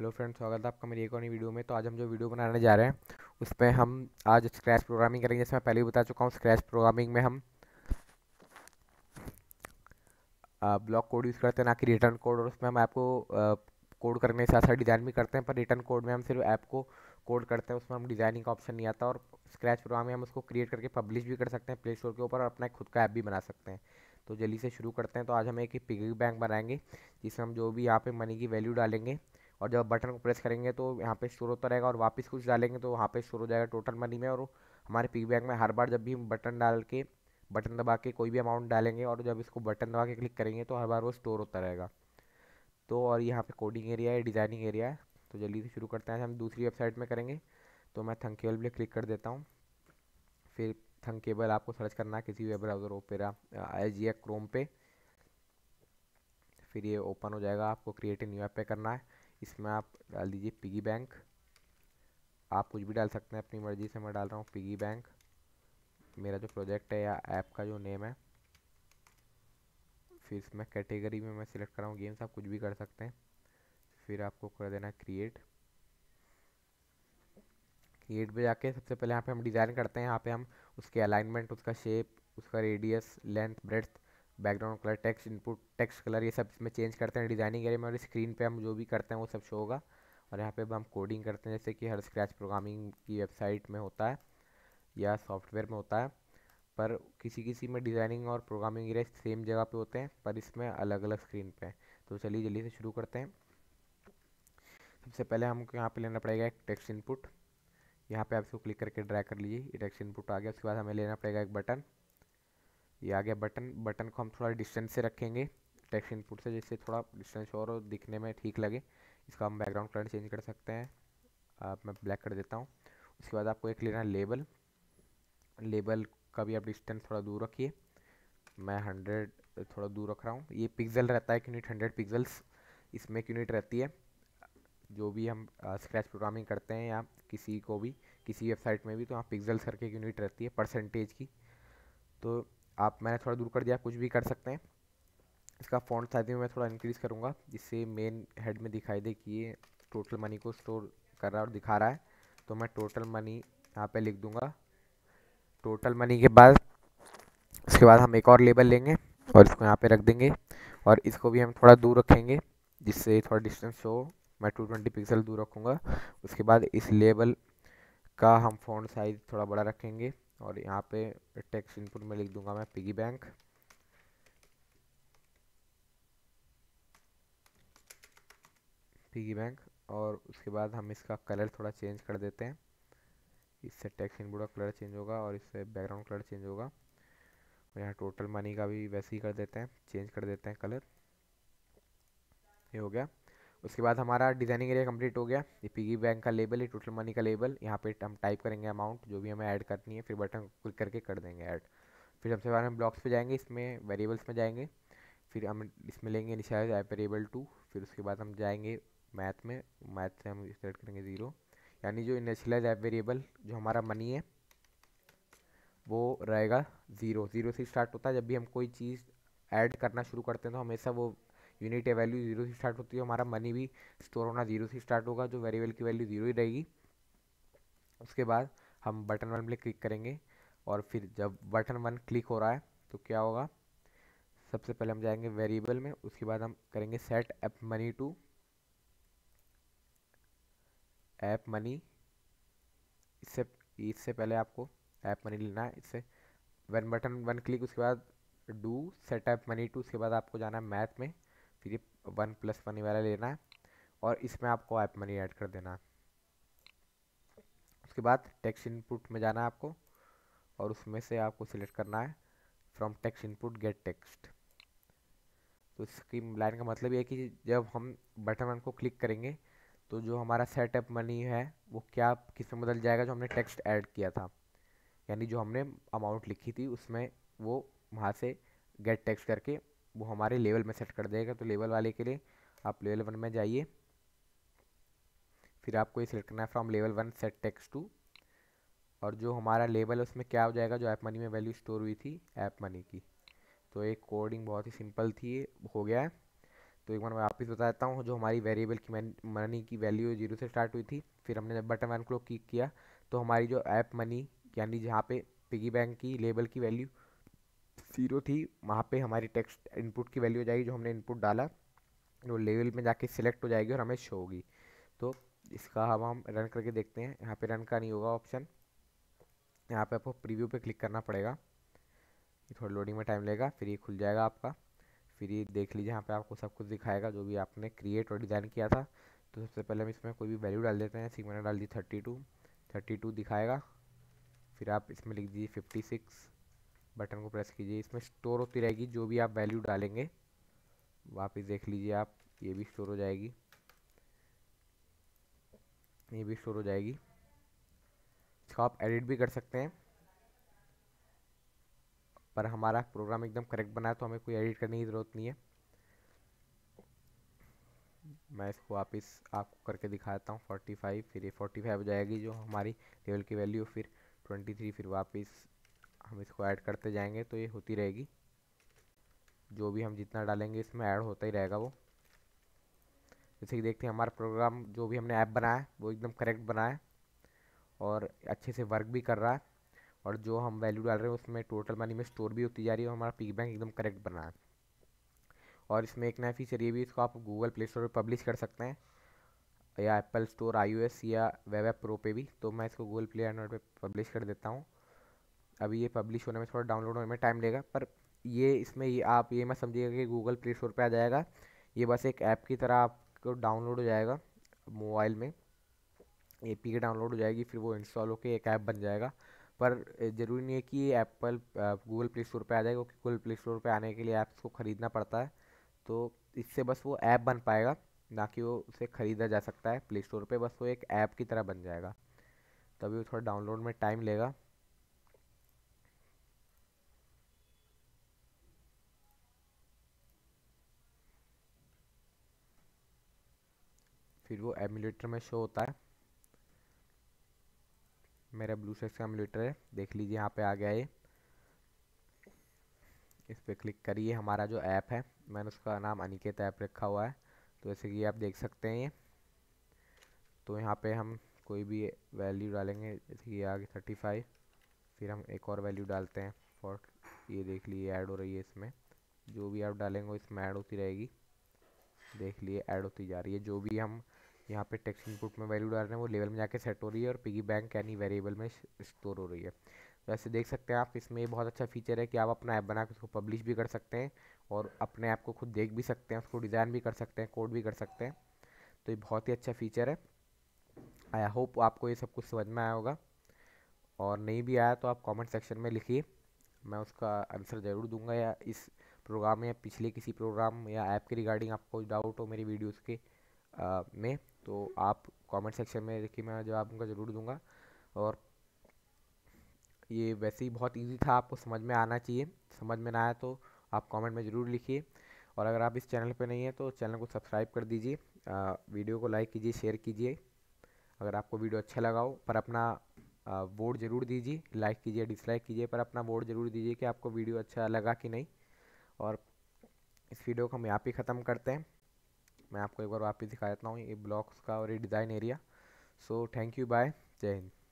hello friends स्वागत है आपका मेरी एक और नई वीडियो में तो आज हम जो वीडियो बनाने जा रहे हैं उस पर हम आज स्क्रैच प्रोग्रामिंग करेंगे जैसे मैं पहले ही बता चुका हूँ स्क्रैच प्रोग्रामिंग में हम ब्लॉक कोड यूज़ करते हैं ना कि रिटर्न कोड और उसमें हम ऐप को कोड करने के साथ साथ डिज़ाइन भी करते हैं पर रिटर्न कोड में हम सिर्फ ऐप को कोड करते हैं उसमें हम डिज़ाइनिंग का ऑप्शन नहीं आता और स्क्रैच प्रोग्राम में हम उसको क्रिएट करके पब्लिश भी कर सकते हैं प्ले स्टोर के ऊपर और अपना खुद का ऐप भी बना सकते हैं तो जल्दी से शुरू करते हैं तो आज हम एक पिगी बैंक बनाएंगे जिसमें हम जो भी यहाँ पे मनी की वैल्यू डालेंगे और जब बटन को प्रेस करेंगे तो यहाँ पे स्टोर होता रहेगा और वापस कुछ डालेंगे तो वहाँ पे स्टोर हो जाएगा टोटल मनी में और हमारे पी बैंक में हर बार जब भी हम बटन डाल के बटन दबा के कोई भी अमाउंट डालेंगे और जब इसको बटन दबा के क्लिक करेंगे तो हर बार वो स्टोर होता रहेगा तो और यहाँ पर कोडिंग एरिया है डिज़ाइनिंग एरिया है तो जल्दी से शुरू करते हैं हम दूसरी वेबसाइट में करेंगे तो मैं थंकेबल पर क्लिक कर देता हूँ फिर थंकेबल आपको सर्च करना है किसी वेब ब्राउज़र ओपेरा आई जी क्रोम पे फिर ये ओपन हो जाएगा आपको क्रिएट न्यू ऐप पे करना है इसमें आप डाल दीजिए पिगी बैंक आप कुछ भी डाल सकते हैं अपनी मर्ज़ी से मैं डाल रहा हूँ पिगी बैंक मेरा जो प्रोजेक्ट है या ऐप का जो नेम है फिर इसमें कैटेगरी में मैं सिलेक्ट कर रहा हूँ गेम्स आप कुछ भी कर सकते हैं फिर आपको कर देना क्रिएट क्रिएट पे जाके सबसे पहले यहाँ पे हम डिज़ाइन करते हैं यहाँ पे हम उसके अलाइनमेंट उसका शेप उसका radius length breadth background colour text input text colour ये सब इसमें चेंज करते हैं डिज़ाइनिंग एरिया में और स्क्रीन पे हम जो भी करते हैं वो सब शो होगा और यहाँ पे हम कोडिंग करते हैं जैसे कि हर स्क्रैच प्रोग्रामिंग की वेबसाइट में होता है या सॉफ्टवेयर में होता है पर किसी किसी में डिज़ाइनिंग और प्रोग्रामिंग एरिया सेम जगह पर होते हैं पर इसमें अलग अलग स्क्रीन पर तो चलिए जल्दी से शुरू करते हैं सबसे पहले हमको यहाँ पर लेना पड़ेगा एक टेक्स्ट इनपुट यहाँ पर आप इसको क्लिक करके ड्राई कर लीजिए ये टेक्स्ट इनपुट आ गया उसके बाद हमें लेना पड़ेगा एक बटन ये आ गया बटन बटन को हम थोड़ा डिस्टेंस से रखेंगे टेक्स्ट इनपुट से जिससे थोड़ा डिस्टेंस और दिखने में ठीक लगे इसका हम बैकग्राउंड कलर चेंज कर सकते हैं आप मैं ब्लैक कर देता हूँ उसके बाद आपको एक लेना लेबल लेबल का भी आप डिस्टेंस थोड़ा दूर रखिए मैं हंड्रेड थोड़ा दूर रख रहा हूँ ये पिक्सल रहता है यूनिट हंड्रेड पिक्सल्स इसमें एक यूनिट रहती है जो भी हम स्क्रैच प्रोग्रामिंग करते हैं या किसी को भी किसी वेबसाइट में भी तो यहाँ पिक्सल्स करके एक यूनिट रहती है परसेंटेज की तो आप मैंने थोड़ा दूर कर दिया कुछ भी कर सकते हैं इसका फॉन्ट साइज भी मैं थोड़ा इंक्रीज़ करूँगा जिससे मेन हेड में दिखाई दे कि ये टोटल मनी को स्टोर कर रहा है और दिखा रहा है तो मैं टोटल मनी यहाँ पे लिख दूँगा टोटल मनी के बाद उसके बाद हम एक और लेबल लेंगे और इसको यहाँ पे रख देंगे और इसको भी हम थोड़ा दूर रखेंगे जिससे थोड़ा डिस्टेंस हो मैं टू ट्वेंटी पिक्सल दूर रखूँगा उसके बाद इस लेबल का हम फोन साइज़ थोड़ा बड़ा रखेंगे और यहाँ पे टेक्स इनपुट में लिख दूंगा मैं पिगी बैंक पिगी बैंक और उसके बाद हम इसका कलर थोड़ा चेंज कर देते हैं इससे टैक्स इनपुट का कलर चेंज होगा और इससे बैकग्राउंड कलर चेंज होगा और यहाँ टोटल मनी का भी वैसे ही कर देते हैं चेंज कर देते हैं कलर ये हो गया उसके बाद हमारा डिजाइनिंग एरिया कंप्लीट हो गया ये पिगी बैंक का लेबल है टोटल मनी का लेबल यहाँ पे हम टाइप करेंगे अमाउंट जो भी हमें ऐड करनी है फिर बटन क्लिक करके कर देंगे ऐड फिर सबसे बारे में ब्लॉक्स पे जाएंगे इसमें वेरिएबल्स में जाएंगे फिर हम इसमें लेंगे इनिशियल वेरिएबल टू फिर उसके बाद हम जाएंगे मैथ में मैथ से हम सेलेक्ट करेंगे ज़ीरो यानी जो इनिशलाइज ऐप वेरिएबल जो हमारा मनी है वो रहेगा ज़ीरो ज़ीरो से स्टार्ट होता है जब भी हम कोई चीज़ ऐड करना शुरू करते हैं तो हमेशा वो यूनिट या वैल्यू जीरो से स्टार्ट होती है हमारा मनी भी स्टोर होना जीरो से स्टार्ट होगा जो वेरिएबल की वैल्यू जीरो ही रहेगी उसके बाद हम बटन वन पे क्लिक करेंगे और फिर जब बटन वन क्लिक हो रहा है तो क्या होगा सबसे पहले हम जाएंगे वेरिएबल में उसके बाद हम करेंगे set app money to app money इससे इससे पहले आपको ऐप मनी लेना है इससे वन बटन वन क्लिक उसके बाद do set app money to उसके बाद आपको जाना है मैथ में फिर ये वन प्लस मनी वाला लेना है और इसमें आपको ऐप मनी ऐड कर देना उसके बाद टैक्स इनपुट में जाना है आपको और उसमें से आपको सिलेक्ट करना है from text input get text तो इसकी लाइन का मतलब ये है कि जब हम बटन वन को क्लिक करेंगे तो जो हमारा सेटअप मनी है वो क्या किस में बदल जाएगा जो हमने टेक्स्ट ऐड किया था यानी जो हमने अमाउंट लिखी थी उसमें वो वहाँ से गेट टेक्स्ट करके वो हमारे लेवल में सेट कर देगा तो लेवल वाले के लिए आप लेवल वन में जाइए फिर आपको ये सिलेक्ट करना है from level one set text to और जो हमारा लेवल है उसमें क्या हो जाएगा जो ऐप मनी में वैल्यू स्टोर हुई थी ऐप मनी की तो एक कोडिंग बहुत ही सिंपल थी हो गया है तो एक बार मैं वापस बता देता हूँ जो हमारी वेरिएबल की मनी की वैल्यू जीरो से स्टार्ट हुई थी फिर हमने जब बटन वन क्लिक किया तो हमारी जो ऐप मनी यानी जहाँ पे पिगी बैंक की लेबल की वैल्यू जीरो थी वहाँ पे हमारी टेक्स्ट इनपुट की वैल्यू हो जाएगी जो हमने इनपुट डाला वो लेवल में जाके सिलेक्ट हो जाएगी और हमें शो होगी तो इसका हम हम रन करके देखते हैं यहाँ पे रन का नहीं होगा ऑप्शन यहाँ पे आपको प्रीव्यू पे क्लिक करना पड़ेगा थोड़ा लोडिंग में टाइम लेगा फिर ये खुल जाएगा आपका फिर ये देख लीजिए यहाँ पर आपको सब कुछ दिखाएगा जो भी आपने क्रिएट और डिज़ाइन किया था तो सबसे पहले हम इसमें कोई भी वैल्यू डाल देते हैं सिग्मा डाल दी थर्टी टू थर्टी टू दिखाएगा फिर आप इसमें लिख दीजिए फिफ्टी सिक्स बटन को प्रेस कीजिए इसमें स्टोर होती रहेगी जो भी आप वैल्यू डालेंगे वापस देख लीजिए आप ये भी स्टोर हो जाएगी ये भी स्टोर हो जाएगी इसको आप एडिट भी कर सकते हैं पर हमारा प्रोग्राम एकदम करेक्ट बना है तो हमें कोई एडिट करने की ज़रूरत नहीं है मैं इसको वापस आपको करके दिखाता हूँ 45 फिर ये 45 हो जाएगी जो हमारी लेवल की वैल्यू फिर 23 फिर वापस हम इसको ऐड करते जाएंगे तो ये होती रहेगी जो भी हम जितना डालेंगे इसमें ऐड होता ही रहेगा वो जैसे कि देखते हैं हमारा प्रोग्राम जो भी हमने ऐप बनाया है वो एकदम करेक्ट बनाया है और अच्छे से वर्क भी कर रहा है और जो हम वैल्यू डाल रहे हैं उसमें टोटल मनी में स्टोर भी होती जा रही है और हमारा पिक बैंक एकदम करेक्ट बना है और इसमें एक नया फीचर ये भी इसको आप गूगल प्ले स्टोर पर पब्लिश कर सकते हैं या एप्पल स्टोर आई या वेब ऐप प्रो पे भी तो मैं इसको गूगल प्ले एंड्रॉइड पर पब्लिश कर देता हूँ अभी ये पब्लिश होने में थोड़ा डाउनलोड होने में टाइम लेगा पर ये इसमें ये आप ये मत समझिएगा कि गूगल प्ले स्टोर पर आ जाएगा ये बस एक ऐप की तरह आपको डाउनलोड हो जाएगा मोबाइल में ए पी के डाउनलोड हो जाएगी फिर वो इंस्टॉल होकर एक ऐप बन जाएगा पर ज़रूरी नहीं है कि एप्पल गूगल प्ले स्टोर पर आ जाएगा क्योंकि गूगल प्ले स्टोर पर आने के लिए ऐप्स को ख़रीदना पड़ता है तो इससे बस वो ऐप बन पाएगा ना कि वो उसे ख़रीदा जा सकता है प्ले स्टोर पर बस वो एक ऐप की तरह बन जाएगा तभी वो थोड़ा डाउनलोड में टाइम लेगा फिर वो एमुलेटर में शो होता है मेरा ब्लू सेक्स का एमुलेटर है देख लीजिए यहाँ पे आ गया ये इस पर क्लिक करिए हमारा जो ऐप है मैंने उसका नाम अनिकेत ऐप रखा हुआ है तो जैसे कि आप देख सकते हैं ये तो यहाँ पे हम कोई भी वैल्यू डालेंगे जैसे कि आगे थर्टी फाइव फिर हम एक और वैल्यू डालते हैं और ये देख लिए ऐड हो रही है इसमें जो भी आप डालेंगे इसमें ऐड होती रहेगी देख लिए ऐड होती जा रही है जो भी हम यहाँ पे टैक्स इनपुट में वैल्यू डाल रहे हैं वो लेवल में जाके सेट हो रही है और पिगी बैंक यानी वेरिएबल में स्टोर हो रही है वैसे तो देख सकते हैं आप इसमें ये बहुत अच्छा फीचर है कि आप अपना ऐप बना के उसको पब्लिश भी कर सकते हैं और अपने ऐप को खुद देख भी सकते हैं उसको डिज़ाइन भी कर सकते हैं कोड भी कर सकते हैं तो ये बहुत ही अच्छा फीचर है आई होप आपको ये सब कुछ समझ में आया होगा और नहीं भी आया तो आप कॉमेंट सेक्शन में लिखिए मैं उसका आंसर ज़रूर दूंगा या इस प्रोग्राम या पिछले किसी प्रोग्राम या ऐप के रिगार्डिंग आपको डाउट हो मेरी वीडियोज़ के आ, में तो आप कमेंट सेक्शन में देखिए मैं जवाब उनका ज़रूर दूंगा और ये वैसे ही बहुत इजी था आपको समझ में आना चाहिए समझ में ना आया तो आप कमेंट में ज़रूर लिखिए और अगर आप इस चैनल पे नहीं हैं तो चैनल को सब्सक्राइब कर दीजिए वीडियो को लाइक कीजिए शेयर कीजिए अगर आपको वीडियो अच्छा लगा हो पर अपना वोट ज़रूर दीजिए लाइक कीजिए डिसलाइक कीजिए पर अपना वोट ज़रूर दीजिए कि आपको वीडियो अच्छा लगा कि नहीं और इस वीडियो को हम यहाँ पे ख़त्म करते हैं मैं आपको एक बार वापस दिखा देता हूँ ये ब्लॉक्स का और ये design area so thank you bye Jai Hind